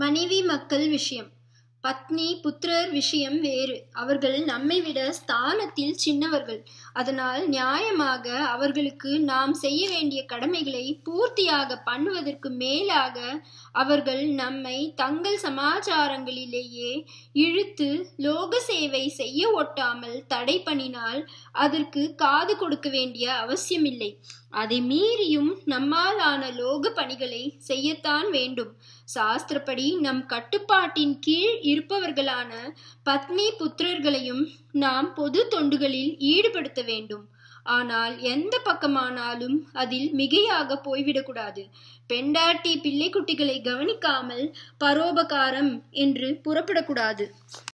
மனைவி மக்கள் விஷயம் பத்னி புத்திரர் விஷயம் வேறு அவர்கள் நம்மை விட ஸ்தானத்தில் சின்னவர்கள் அதனால் நியாயமாக அவர்களுக்கு நாம் செய்ய வேண்டிய கடமைகளை பூர்த்தியாக பண்ணுவதற்கு மேலாக அவர்கள் நம்மை தங்கள் சமாச்சாரங்களிலேயே இழுத்து லோக சேவை செய்ய ஒட்டாமல் தடை பண்ணினால் அதற்கு காது கொடுக்க வேண்டிய அவசியமில்லை அதை மீறியும் நம்மாலான லோக பணிகளை செய்யத்தான் வேண்டும் சாஸ்திரப்படி நம் கட்டுப்பாட்டின் கீழ் இருப்பவர்களான பத்னி புத்திரர்களையும் நாம் பொது தொண்டுகளில் ஈடுபடுத்த வேண்டும் ஆனால் எந்த பக்கமானாலும் அதில் மிகையாக போய்விடக்கூடாது பெண்டாட்டி பிள்ளைக்குட்டிகளை கவனிக்காமல் பரோபகாரம் என்று புறப்படக்கூடாது